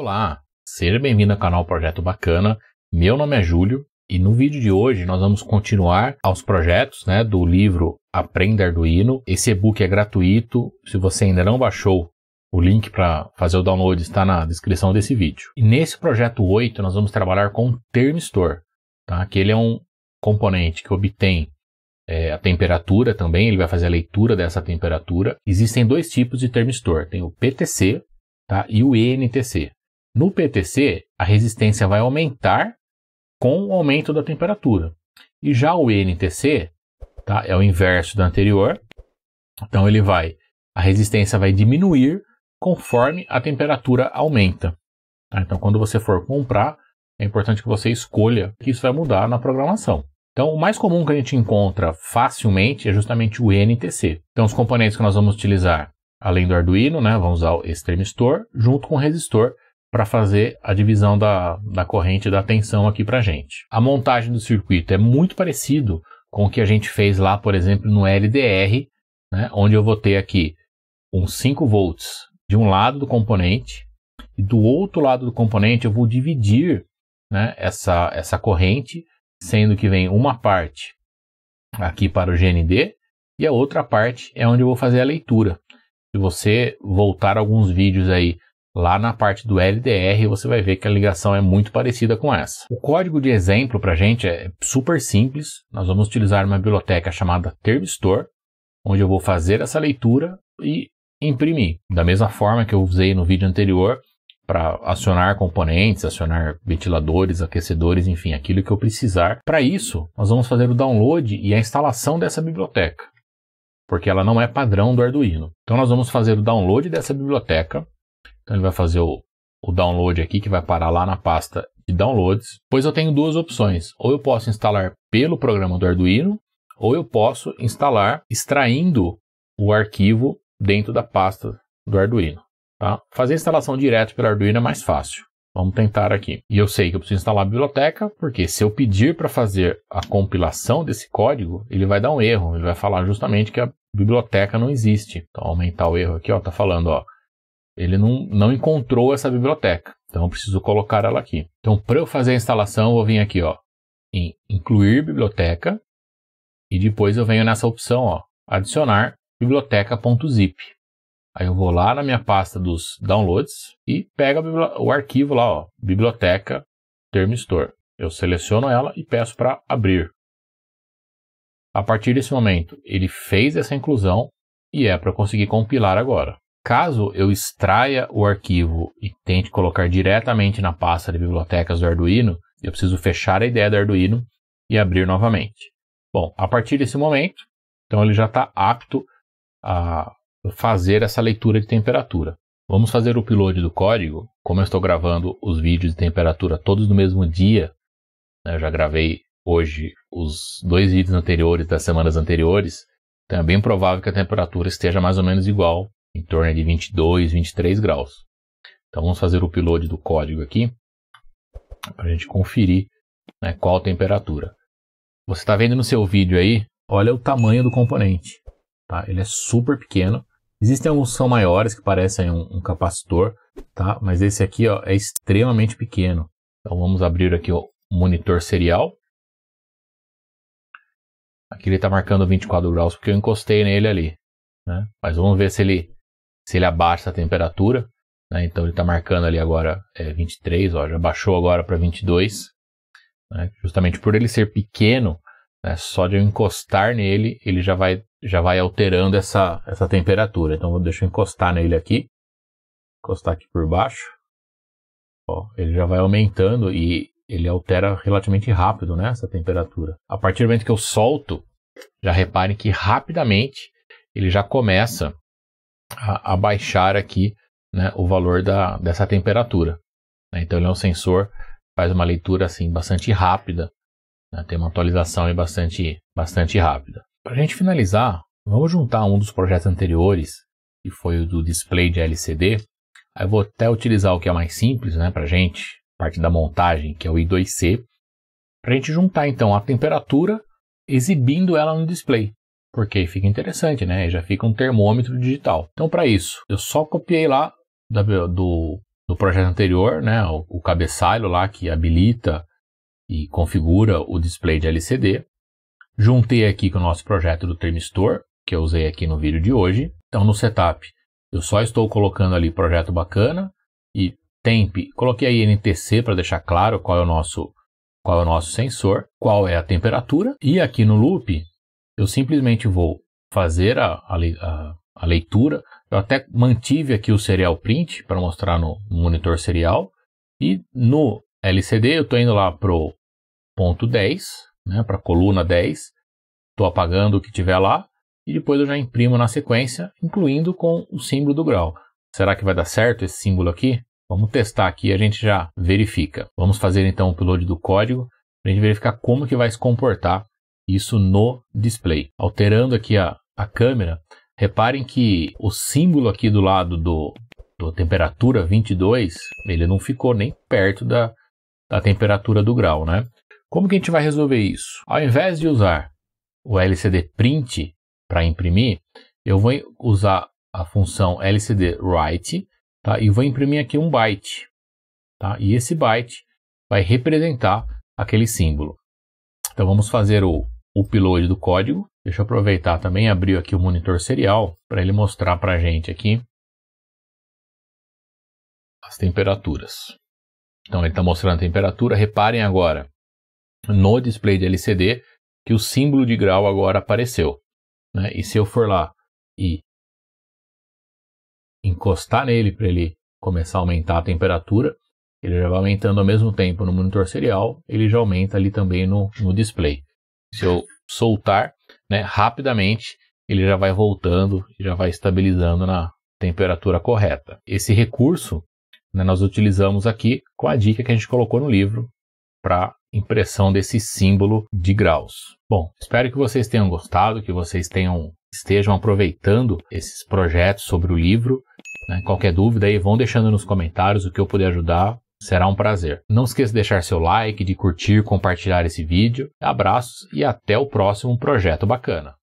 Olá, seja bem-vindo ao canal Projeto Bacana. Meu nome é Júlio e no vídeo de hoje nós vamos continuar aos projetos né, do livro Aprenda Arduino. Esse e-book é gratuito. Se você ainda não baixou, o link para fazer o download está na descrição desse vídeo. E nesse projeto 8 nós vamos trabalhar com o termistor, tá? que ele é um componente que obtém é, a temperatura também, ele vai fazer a leitura dessa temperatura. Existem dois tipos de termistor, tem o PTC tá? e o NTC. No PTC, a resistência vai aumentar com o aumento da temperatura. E já o NTC, tá, é o inverso do anterior. Então ele vai, a resistência vai diminuir conforme a temperatura aumenta. Tá? Então quando você for comprar, é importante que você escolha que isso vai mudar na programação. Então, o mais comum que a gente encontra facilmente é justamente o NTC. Então, os componentes que nós vamos utilizar, além do Arduino, né, vamos usar o extremistor junto com o resistor para fazer a divisão da, da corrente da tensão aqui para gente. A montagem do circuito é muito parecido com o que a gente fez lá, por exemplo, no LDR, né, onde eu vou ter aqui uns 5 volts de um lado do componente e do outro lado do componente eu vou dividir né, essa, essa corrente, sendo que vem uma parte aqui para o GND e a outra parte é onde eu vou fazer a leitura. Se você voltar alguns vídeos aí Lá na parte do LDR você vai ver que a ligação é muito parecida com essa. O código de exemplo para a gente é super simples. Nós vamos utilizar uma biblioteca chamada Termistor, onde eu vou fazer essa leitura e imprimir. Da mesma forma que eu usei no vídeo anterior para acionar componentes, acionar ventiladores, aquecedores, enfim, aquilo que eu precisar. Para isso, nós vamos fazer o download e a instalação dessa biblioteca, porque ela não é padrão do Arduino. Então nós vamos fazer o download dessa biblioteca então ele vai fazer o, o download aqui, que vai parar lá na pasta de downloads. Pois eu tenho duas opções. Ou eu posso instalar pelo programa do Arduino, ou eu posso instalar extraindo o arquivo dentro da pasta do Arduino. Tá? Fazer a instalação direto pelo Arduino é mais fácil. Vamos tentar aqui. E eu sei que eu preciso instalar a biblioteca, porque se eu pedir para fazer a compilação desse código, ele vai dar um erro. Ele vai falar justamente que a biblioteca não existe. Então, aumentar o erro aqui, ó, tá falando, ó, ele não, não encontrou essa biblioteca. Então eu preciso colocar ela aqui. Então para eu fazer a instalação, eu vou vir aqui ó, em incluir biblioteca e depois eu venho nessa opção ó, adicionar biblioteca.zip. Aí eu vou lá na minha pasta dos downloads e pego o arquivo lá, ó, biblioteca Termistor. Eu seleciono ela e peço para abrir. A partir desse momento, ele fez essa inclusão e é para conseguir compilar agora. Caso eu extraia o arquivo e tente colocar diretamente na pasta de bibliotecas do Arduino, eu preciso fechar a ideia do Arduino e abrir novamente. Bom, a partir desse momento, então ele já está apto a fazer essa leitura de temperatura. Vamos fazer o upload do código. Como eu estou gravando os vídeos de temperatura todos no mesmo dia, né, eu já gravei hoje os dois vídeos anteriores das semanas anteriores, então é bem provável que a temperatura esteja mais ou menos igual em torno de 22, 23 graus. Então vamos fazer o upload do código aqui para a gente conferir né, qual a temperatura. Você está vendo no seu vídeo aí, olha o tamanho do componente. Tá? Ele é super pequeno. Existem alguns que são maiores que parecem um, um capacitor, tá? mas esse aqui ó, é extremamente pequeno. Então vamos abrir aqui o monitor serial. Aqui ele está marcando 24 graus porque eu encostei nele ali. Né? Mas vamos ver se ele se ele abaixa a temperatura. Né? Então ele está marcando ali agora é, 23, ó, já baixou agora para 22. Né? Justamente por ele ser pequeno, né? só de eu encostar nele, ele já vai, já vai alterando essa, essa temperatura. Então deixa eu encostar nele aqui, encostar aqui por baixo. Ó, ele já vai aumentando e ele altera relativamente rápido né, essa temperatura. A partir do momento que eu solto, já reparem que rapidamente ele já começa a, a baixar aqui né, o valor da, dessa temperatura. Né? Então ele é um sensor faz uma leitura assim bastante rápida, né? tem uma atualização aí bastante, bastante rápida. Para a gente finalizar, vamos juntar um dos projetos anteriores, que foi o do display de LCD. Aí eu vou até utilizar o que é mais simples né, para a gente, parte da montagem, que é o I2C, para a gente juntar então a temperatura exibindo ela no display porque fica interessante, né? já fica um termômetro digital. Então, para isso, eu só copiei lá do, do projeto anterior, né? O, o cabeçalho lá que habilita e configura o display de LCD. Juntei aqui com o nosso projeto do Termistor, que eu usei aqui no vídeo de hoje. Então, no setup, eu só estou colocando ali projeto bacana e temp. Coloquei aí NTC para deixar claro qual é o nosso qual é o nosso sensor, qual é a temperatura. E aqui no loop, eu simplesmente vou fazer a, a, a leitura. Eu até mantive aqui o serial print para mostrar no monitor serial. E no LCD eu estou indo lá para o ponto 10, né, para a coluna 10. Estou apagando o que tiver lá e depois eu já imprimo na sequência, incluindo com o símbolo do grau. Será que vai dar certo esse símbolo aqui? Vamos testar aqui e a gente já verifica. Vamos fazer então o upload do código para a gente verificar como que vai se comportar isso no display. Alterando aqui a, a câmera, reparem que o símbolo aqui do lado do, do temperatura 22, ele não ficou nem perto da, da temperatura do grau, né? Como que a gente vai resolver isso? Ao invés de usar o LCD print para imprimir, eu vou usar a função LCD write tá? e vou imprimir aqui um byte. Tá? E esse byte vai representar aquele símbolo. Então vamos fazer o upload do código. Deixa eu aproveitar também abrir aqui o monitor serial para ele mostrar para a gente aqui as temperaturas. Então ele está mostrando a temperatura. Reparem agora no display de LCD que o símbolo de grau agora apareceu. Né? E se eu for lá e encostar nele para ele começar a aumentar a temperatura, ele já vai aumentando ao mesmo tempo no monitor serial, ele já aumenta ali também no, no display se eu soltar, né, rapidamente ele já vai voltando e já vai estabilizando na temperatura correta. Esse recurso né, nós utilizamos aqui com a dica que a gente colocou no livro para impressão desse símbolo de graus. Bom, espero que vocês tenham gostado, que vocês tenham estejam aproveitando esses projetos sobre o livro. Né? Qualquer dúvida aí, vão deixando nos comentários o que eu puder ajudar. Será um prazer. Não esqueça de deixar seu like, de curtir, compartilhar esse vídeo. Abraços e até o próximo projeto bacana.